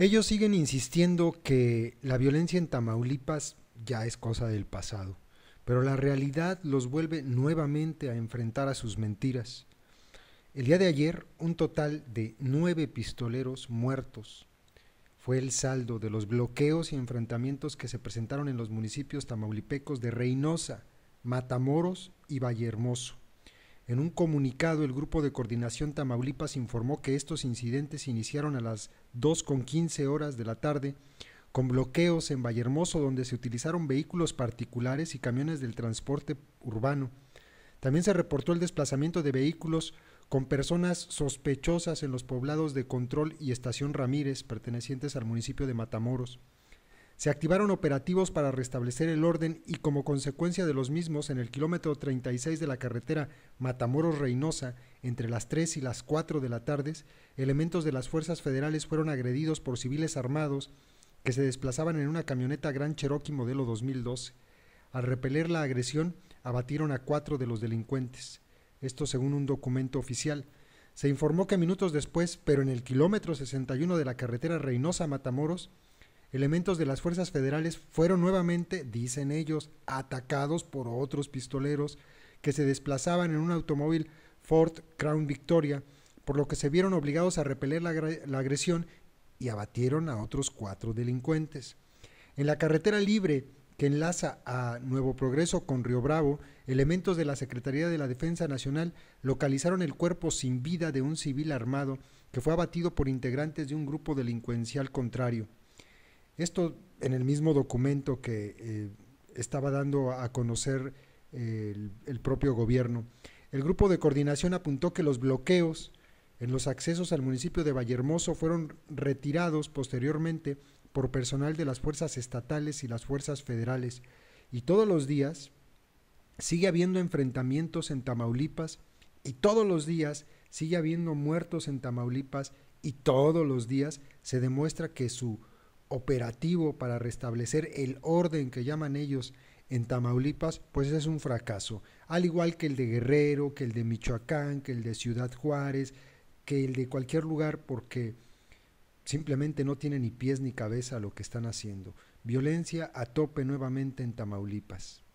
Ellos siguen insistiendo que la violencia en Tamaulipas ya es cosa del pasado, pero la realidad los vuelve nuevamente a enfrentar a sus mentiras. El día de ayer, un total de nueve pistoleros muertos fue el saldo de los bloqueos y enfrentamientos que se presentaron en los municipios tamaulipecos de Reynosa, Matamoros y Vallehermoso. En un comunicado, el Grupo de Coordinación Tamaulipas informó que estos incidentes iniciaron a las 2.15 horas de la tarde con bloqueos en Vallehermoso donde se utilizaron vehículos particulares y camiones del transporte urbano. También se reportó el desplazamiento de vehículos con personas sospechosas en los poblados de Control y Estación Ramírez, pertenecientes al municipio de Matamoros. Se activaron operativos para restablecer el orden y como consecuencia de los mismos en el kilómetro 36 de la carretera Matamoros-Reynosa, entre las 3 y las 4 de la tarde, elementos de las fuerzas federales fueron agredidos por civiles armados que se desplazaban en una camioneta Gran Cherokee modelo 2012. Al repeler la agresión, abatieron a cuatro de los delincuentes. Esto según un documento oficial. Se informó que minutos después, pero en el kilómetro 61 de la carretera Reynosa-Matamoros, Elementos de las fuerzas federales fueron nuevamente, dicen ellos, atacados por otros pistoleros que se desplazaban en un automóvil Ford Crown Victoria, por lo que se vieron obligados a repeler la, la agresión y abatieron a otros cuatro delincuentes. En la carretera libre que enlaza a Nuevo Progreso con Río Bravo, elementos de la Secretaría de la Defensa Nacional localizaron el cuerpo sin vida de un civil armado que fue abatido por integrantes de un grupo delincuencial contrario. Esto en el mismo documento que eh, estaba dando a conocer eh, el, el, propio gobierno. El grupo de coordinación apuntó que los bloqueos en los accesos al municipio de Vallehermoso fueron retirados posteriormente por personal de las fuerzas estatales y las fuerzas federales y todos los días sigue habiendo enfrentamientos en Tamaulipas y todos los días sigue habiendo muertos en Tamaulipas y todos los días se demuestra que su operativo para restablecer el orden que llaman ellos en Tamaulipas, pues es un fracaso, al igual que el de Guerrero, que el de Michoacán, que el de Ciudad Juárez, que el de cualquier lugar, porque simplemente no tiene ni pies ni cabeza lo que están haciendo. Violencia a tope nuevamente en Tamaulipas.